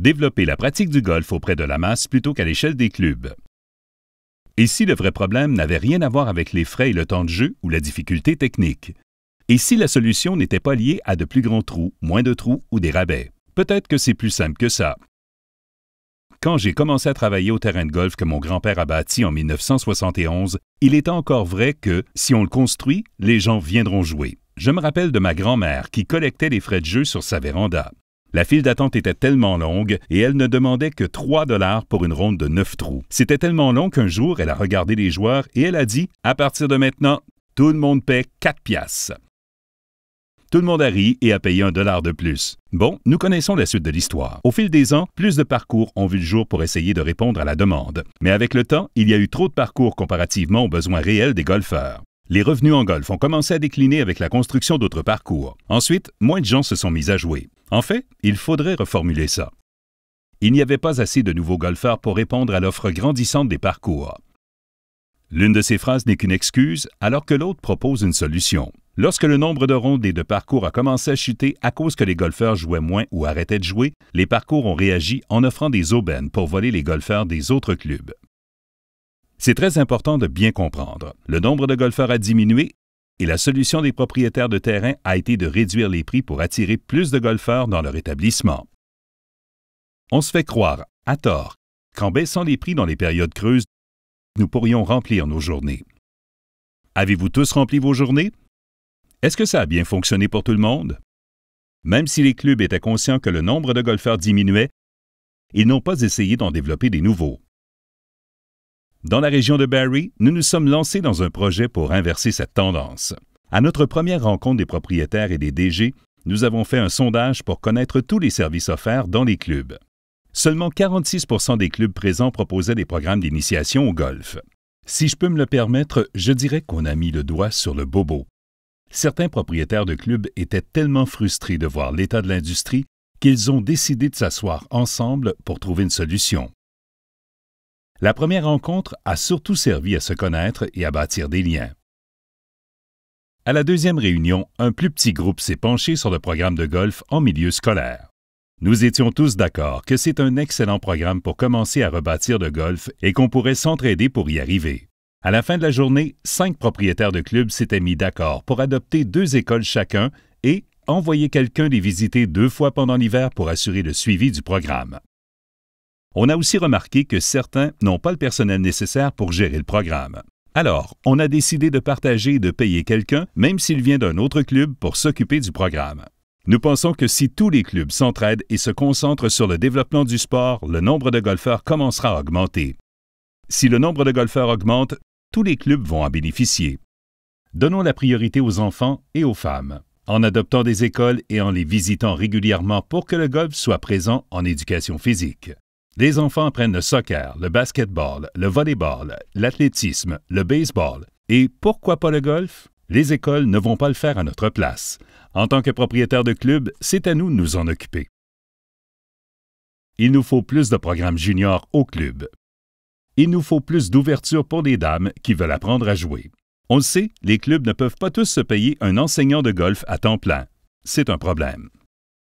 développer la pratique du golf auprès de la masse plutôt qu'à l'échelle des clubs. Et si le vrai problème n'avait rien à voir avec les frais et le temps de jeu ou la difficulté technique? Et si la solution n'était pas liée à de plus grands trous, moins de trous ou des rabais? Peut-être que c'est plus simple que ça. Quand j'ai commencé à travailler au terrain de golf que mon grand-père a bâti en 1971, il était encore vrai que, si on le construit, les gens viendront jouer. Je me rappelle de ma grand-mère qui collectait les frais de jeu sur sa véranda. La file d'attente était tellement longue et elle ne demandait que 3 dollars pour une ronde de 9 trous. C'était tellement long qu'un jour, elle a regardé les joueurs et elle a dit À partir de maintenant, tout le monde paie 4 piastres. Tout le monde a ri et a payé un dollar de plus. Bon, nous connaissons la suite de l'histoire. Au fil des ans, plus de parcours ont vu le jour pour essayer de répondre à la demande. Mais avec le temps, il y a eu trop de parcours comparativement aux besoins réels des golfeurs. Les revenus en golf ont commencé à décliner avec la construction d'autres parcours. Ensuite, moins de gens se sont mis à jouer. En fait, il faudrait reformuler ça. Il n'y avait pas assez de nouveaux golfeurs pour répondre à l'offre grandissante des parcours. L'une de ces phrases n'est qu'une excuse, alors que l'autre propose une solution. Lorsque le nombre de rondes et de parcours a commencé à chuter à cause que les golfeurs jouaient moins ou arrêtaient de jouer, les parcours ont réagi en offrant des aubaines pour voler les golfeurs des autres clubs. C'est très important de bien comprendre. Le nombre de golfeurs a diminué et la solution des propriétaires de terrain a été de réduire les prix pour attirer plus de golfeurs dans leur établissement. On se fait croire, à tort, qu'en baissant les prix dans les périodes creuses, nous pourrions remplir nos journées. Avez-vous tous rempli vos journées? Est-ce que ça a bien fonctionné pour tout le monde? Même si les clubs étaient conscients que le nombre de golfeurs diminuait, ils n'ont pas essayé d'en développer des nouveaux. Dans la région de Barrie, nous nous sommes lancés dans un projet pour inverser cette tendance. À notre première rencontre des propriétaires et des DG, nous avons fait un sondage pour connaître tous les services offerts dans les clubs. Seulement 46 des clubs présents proposaient des programmes d'initiation au golf. Si je peux me le permettre, je dirais qu'on a mis le doigt sur le bobo. Certains propriétaires de clubs étaient tellement frustrés de voir l'état de l'industrie qu'ils ont décidé de s'asseoir ensemble pour trouver une solution la première rencontre a surtout servi à se connaître et à bâtir des liens. À la deuxième réunion, un plus petit groupe s'est penché sur le programme de golf en milieu scolaire. Nous étions tous d'accord que c'est un excellent programme pour commencer à rebâtir le golf et qu'on pourrait s'entraider pour y arriver. À la fin de la journée, cinq propriétaires de clubs s'étaient mis d'accord pour adopter deux écoles chacun et envoyer quelqu'un les visiter deux fois pendant l'hiver pour assurer le suivi du programme. On a aussi remarqué que certains n'ont pas le personnel nécessaire pour gérer le programme. Alors, on a décidé de partager et de payer quelqu'un, même s'il vient d'un autre club, pour s'occuper du programme. Nous pensons que si tous les clubs s'entraident et se concentrent sur le développement du sport, le nombre de golfeurs commencera à augmenter. Si le nombre de golfeurs augmente, tous les clubs vont en bénéficier. Donnons la priorité aux enfants et aux femmes, en adoptant des écoles et en les visitant régulièrement pour que le golf soit présent en éducation physique. Les enfants apprennent le soccer, le basketball, le volleyball, l'athlétisme, le baseball et pourquoi pas le golf? Les écoles ne vont pas le faire à notre place. En tant que propriétaire de club, c'est à nous de nous en occuper. Il nous faut plus de programmes juniors au club. Il nous faut plus d'ouverture pour les dames qui veulent apprendre à jouer. On le sait, les clubs ne peuvent pas tous se payer un enseignant de golf à temps plein. C'est un problème.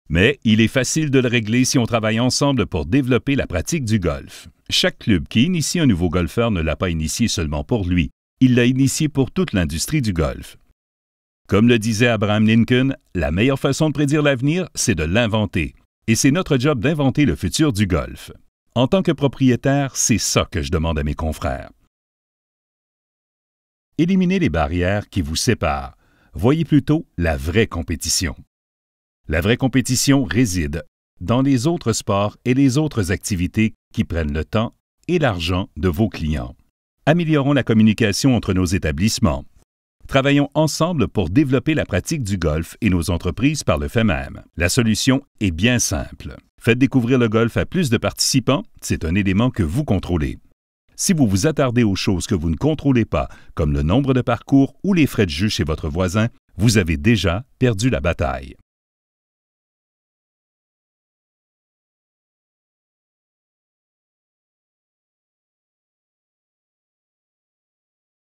Mais il est facile de le régler si on travaille ensemble pour développer la pratique du golf. Chaque club qui initie un nouveau golfeur ne l'a pas initié seulement pour lui, il l'a initié pour toute l'industrie du golf. Comme le disait Abraham Lincoln, la meilleure façon de prédire l'avenir, c'est de l'inventer. Et c'est notre job d'inventer le futur du golf. En tant que propriétaire, c'est ça que je demande à mes confrères. Éliminez les barrières qui vous séparent. Voyez plutôt la vraie compétition. La vraie compétition réside dans les autres sports et les autres activités qui prennent le temps et l'argent de vos clients. Améliorons la communication entre nos établissements. Travaillons ensemble pour développer la pratique du golf et nos entreprises par le fait même. La solution est bien simple. Faites découvrir le golf à plus de participants, c'est un élément que vous contrôlez. Si vous vous attardez aux choses que vous ne contrôlez pas, comme le nombre de parcours ou les frais de jeu chez votre voisin, vous avez déjà perdu la bataille.